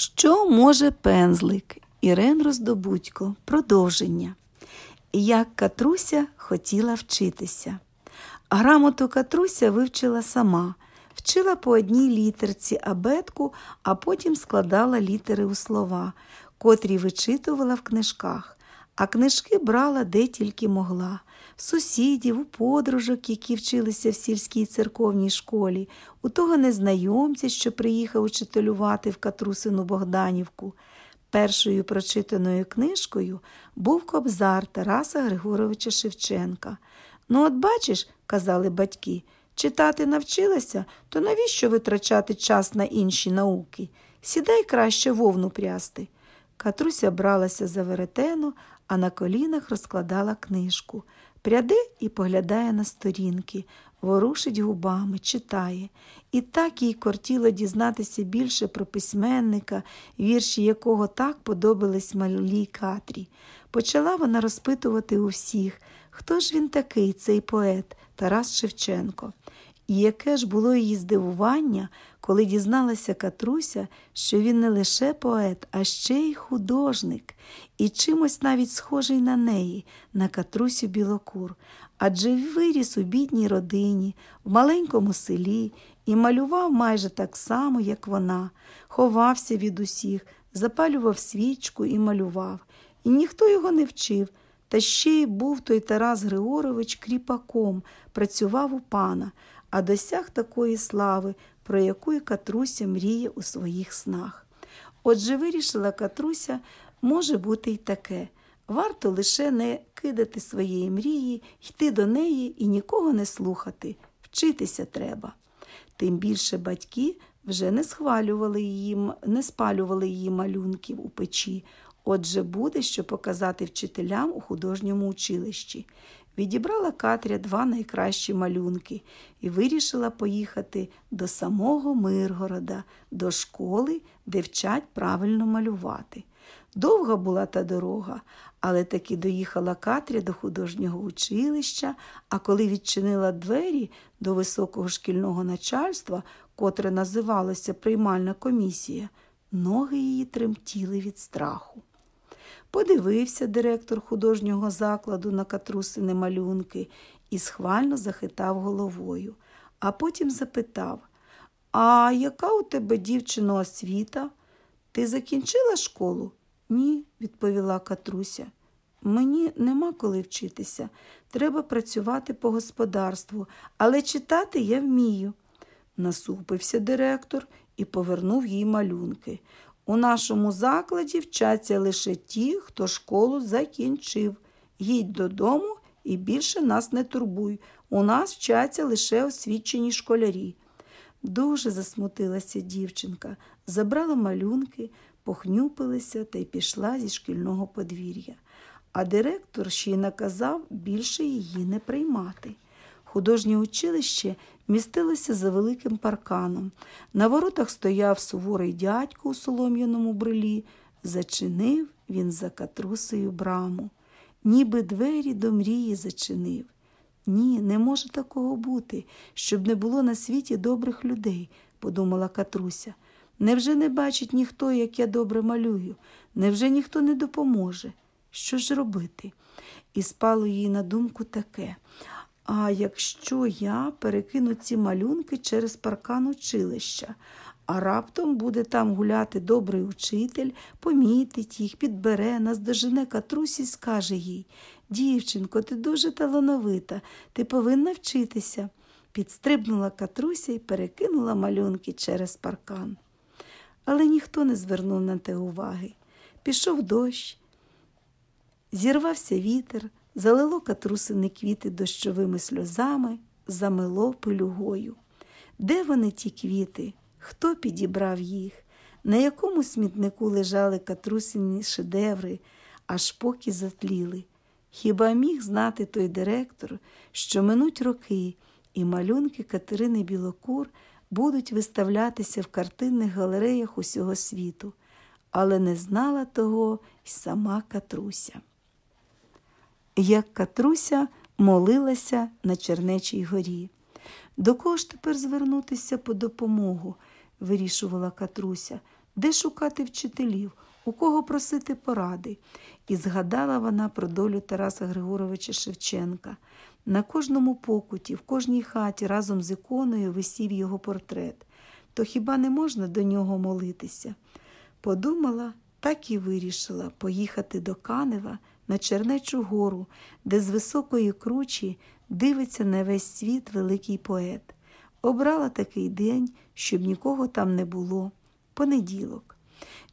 Що може пензлик? Ірен Роздобудько. Продовження. Як Катруся хотіла вчитися. Грамоту Катруся вивчила сама, вчила по одній літерці абетку, а потім складала літери у слова, котрі вичитувала в книжках, а книжки брала де тільки могла сусідів, у подружок, які вчилися в сільській церковній школі, у того незнайомця, що приїхав учителювати в Катрусину Богданівку. Першою прочитаною книжкою був кобзар Тараса Григоровича Шевченка. Ну, от бачиш, казали батьки, читати навчилася, то навіщо витрачати час на інші науки? Сідай краще вовну прясти. Катруся бралася за веретено, а на колінах розкладала книжку. Пряде і поглядає на сторінки, ворушить губами, читає. І так їй кортіло дізнатися більше про письменника, вірші якого так подобались малій Катрі. Почала вона розпитувати у всіх, хто ж він такий, цей поет Тарас Шевченко. І яке ж було її здивування, коли дізналася Катруся, що він не лише поет, а ще й художник, і чимось навіть схожий на неї, на Катрусю Білокур, адже виріс у бідній родині, в маленькому селі і малював майже так само, як вона, ховався від усіх, запалював свічку і малював. І ніхто його не вчив. Та ще й був той Тарас Григорович кріпаком, працював у пана а досяг такої слави, про яку й Катруся мріє у своїх снах. Отже, вирішила Катруся, може бути й таке. Варто лише не кидати своєї мрії, йти до неї і нікого не слухати, вчитися треба. Тим більше батьки вже не схвалювали їм, не спалювали її малюнків у печі. Отже, буде що показати вчителям у художньому училищі. Відібрала Катря два найкращі малюнки і вирішила поїхати до самого Миргорода, до школи, де вчать правильно малювати. Довга була та дорога, але таки доїхала Катря до художнього училища, а коли відчинила двері до високого шкільного начальства, котре називалося приймальна комісія, ноги її тремтіли від страху. Подивився директор художнього закладу на катрусини малюнки і схвально захитав головою, а потім запитав: А яка у тебе дівчино освіта? Ти закінчила школу? Ні, відповіла Катруся. Мені нема коли вчитися. Треба працювати по господарству, але читати я вмію. Насупився директор і повернув їй малюнки. У нашому закладі вчаться лише ті, хто школу закінчив. Їдь додому і більше нас не турбуй. У нас вчаться лише освічені школярі. Дуже засмутилася дівчинка, забрала малюнки, похнюпилася та й пішла зі шкільного подвір'я. А директор ще й наказав більше її не приймати. Художнє училище містилися за великим парканом. На воротах стояв суворий дядько у солом'яному брилі. Зачинив він за катрусею браму, ніби двері до мрії зачинив. Ні, не може такого бути, щоб не було на світі добрих людей, подумала Катруся. Невже не бачить ніхто, як я добре малюю, невже ніхто не допоможе? Що ж робити? І спало їй на думку таке а якщо я перекину ці малюнки через паркан училища, а раптом буде там гуляти добрий учитель, помітить їх, підбере, наздожене катрусь і скаже їй Дівчинко, ти дуже талановита, ти повинна вчитися. Підстрибнула катруся і перекинула малюнки через паркан. Але ніхто не звернув на те уваги. Пішов дощ, зірвався вітер залило катрусини квіти дощовими сльозами, замило пилюгою. Де вони ті квіти? Хто підібрав їх? На якому смітнику лежали катрусині шедеври, аж поки затліли? Хіба міг знати той директор, що минуть роки, і малюнки Катерини Білокур будуть виставлятися в картинних галереях усього світу, але не знала того й сама Катруся як Катруся молилася на Чернечій горі. До кого ж тепер звернутися по допомогу, вирішувала Катруся, де шукати вчителів, у кого просити поради. І згадала вона про долю Тараса Григоровича Шевченка. На кожному покуті, в кожній хаті разом з іконою висів його портрет. То хіба не можна до нього молитися? Подумала, так і вирішила поїхати до Канева на Чернечу гору, де з високої кручі дивиться на весь світ великий поет. Обрала такий день, щоб нікого там не було. Понеділок.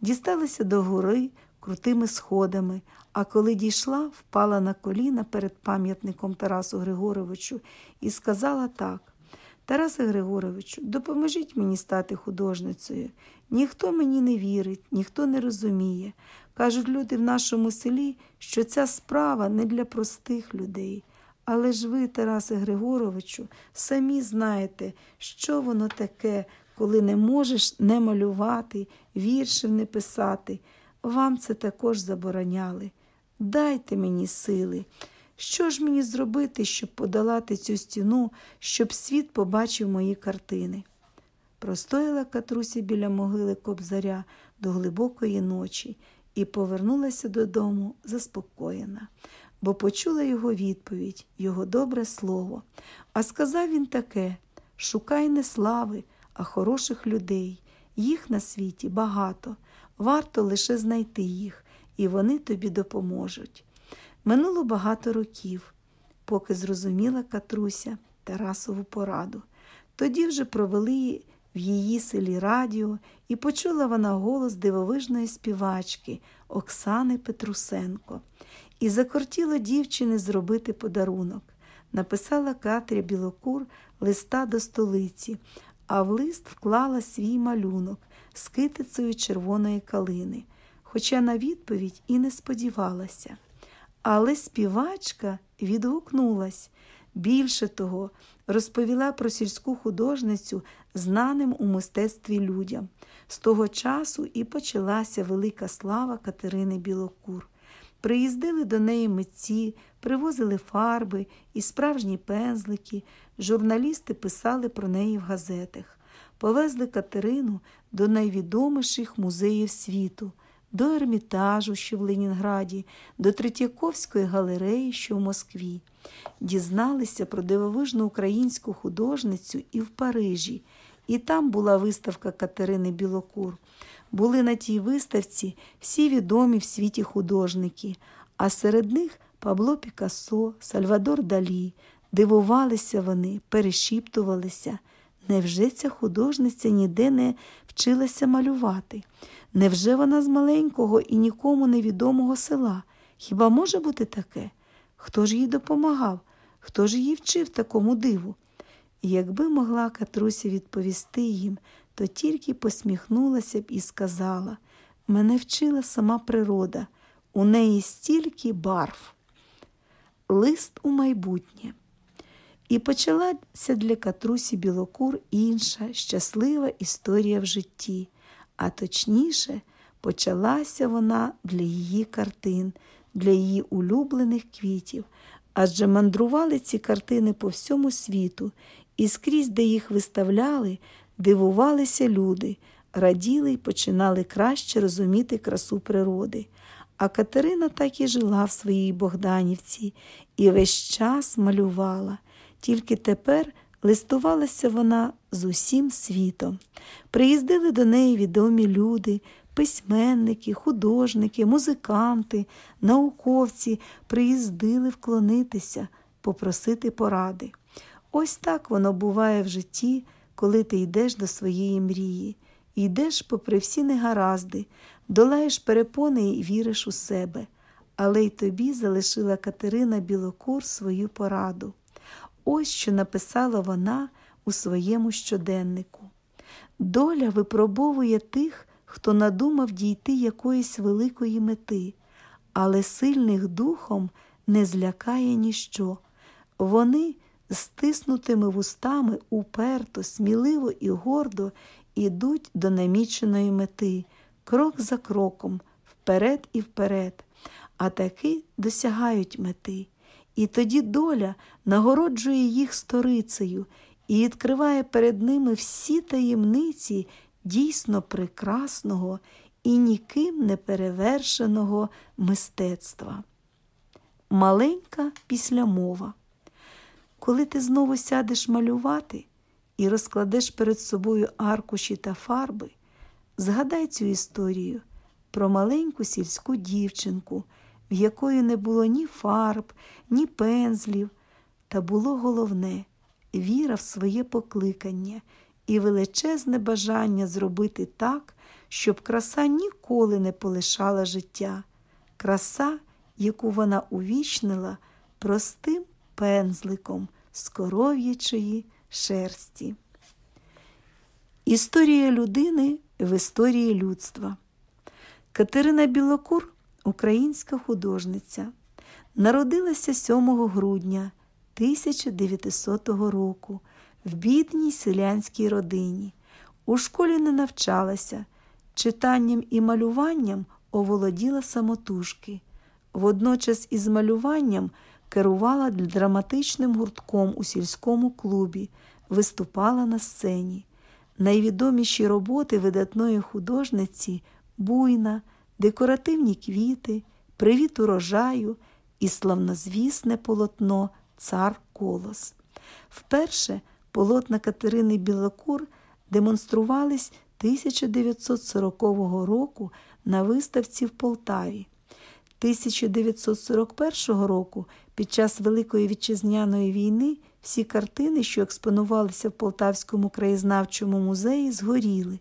Дісталася до гори крутими сходами, а коли дійшла, впала на коліна перед пам'ятником Тарасу Григоровичу і сказала так. Тарасе Григоровичу, допоможіть мені стати художницею. Ніхто мені не вірить, ніхто не розуміє. Кажуть люди в нашому селі, що ця справа не для простих людей. Але ж ви, Тарасе Григоровичу, самі знаєте, що воно таке, коли не можеш не малювати, віршів не писати. Вам це також забороняли. Дайте мені сили. Що ж мені зробити, щоб подолати цю стіну, щоб світ побачив мої картини? Простояла катруся біля могили кобзаря до глибокої ночі і повернулася додому заспокоєна, бо почула його відповідь, його добре слово. А сказав він таке шукай не слави, а хороших людей. Їх на світі багато, варто лише знайти їх, і вони тобі допоможуть. Минуло багато років, поки зрозуміла Катруся Тарасову пораду. Тоді вже провели в її селі радіо, і почула вона голос дивовижної співачки Оксани Петрусенко. І закортіло дівчини зробити подарунок. Написала Катря Білокур листа до столиці, а в лист вклала свій малюнок з китицею червоної калини, хоча на відповідь і не сподівалася. Але співачка відгукнулась. Більше того, розповіла про сільську художницю, знаним у мистецтві людям. З того часу і почалася велика слава Катерини Білокур. Приїздили до неї митці, привозили фарби і справжні пензлики, журналісти писали про неї в газетах, повезли Катерину до найвідоміших музеїв світу до Ермітажу, що в Ленінграді, до Третьяковської галереї, що в Москві, дізналися про дивовижну українську художницю і в Парижі. І там була виставка Катерини Білокур. Були на тій виставці всі відомі в світі художники, а серед них Пабло Пікассо, Сальвадор Далі. Дивувалися вони, перешіптувалися. Невже ця художниця ніде не вчилася малювати. Невже вона з маленького і нікому невідомого села? Хіба може бути таке? Хто ж їй допомагав? Хто ж її вчив такому диву? І якби могла Катруся відповісти їм, то тільки посміхнулася б і сказала мене вчила сама природа, у неї стільки барв. Лист у майбутнє. І почалася для катрусі Білокур інша щаслива історія в житті, а точніше, почалася вона для її картин, для її улюблених квітів, адже мандрували ці картини по всьому світу, і скрізь, де їх виставляли, дивувалися люди, раділи й починали краще розуміти красу природи. А Катерина так і жила в своїй Богданівці і весь час малювала. Тільки тепер листувалася вона з усім світом. Приїздили до неї відомі люди, письменники, художники, музиканти, науковці приїздили вклонитися, попросити поради. Ось так воно буває в житті, коли ти йдеш до своєї мрії. Йдеш, попри всі негаразди, долаєш перепони і віриш у себе, але й тобі залишила Катерина Білокур свою пораду ось що написала вона у своєму щоденнику. Доля випробовує тих, хто надумав дійти якоїсь великої мети, але сильних духом не злякає ніщо. Вони стиснутими вустами уперто, сміливо і гордо ідуть до наміченої мети, крок за кроком, вперед і вперед, а таки досягають мети. І тоді доля нагороджує їх сторицею і відкриває перед ними всі таємниці дійсно прекрасного і ніким не перевершеного мистецтва. Маленька післямова. Коли ти знову сядеш малювати і розкладеш перед собою аркуші та фарби, згадай цю історію про маленьку сільську дівчинку в якої не було ні фарб, ні пензлів. Та було головне віра в своє покликання і величезне бажання зробити так, щоб краса ніколи не полишала життя, краса, яку вона увічнила простим пензликом з коров'ячої шерсті. Історія людини в історії людства. Катерина Білокур українська художниця. Народилася 7 грудня 1900 року в бідній селянській родині. У школі не навчалася, читанням і малюванням оволоділа самотужки. Водночас із малюванням керувала драматичним гуртком у сільському клубі, виступала на сцені. Найвідоміші роботи видатної художниці буйна декоративні квіти, привіт урожаю і славнозвісне полотно Цар Колос. Вперше полотна Катерини Білокур демонструвались 1940 року на виставці в Полтаві. 1941 року під час Великої Вітчизняної війни всі картини, що експонувалися в Полтавському краєзнавчому музеї, згоріли.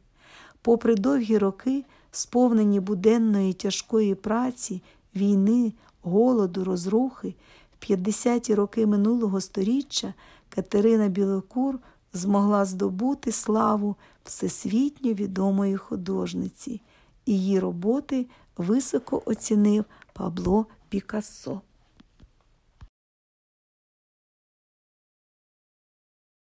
Попри довгі роки сповнені буденної тяжкої праці, війни, голоду, розрухи, в 50-ті роки минулого століття Катерина Білокур змогла здобути славу всесвітньо відомої художниці. Її роботи високо оцінив Пабло Пікассо.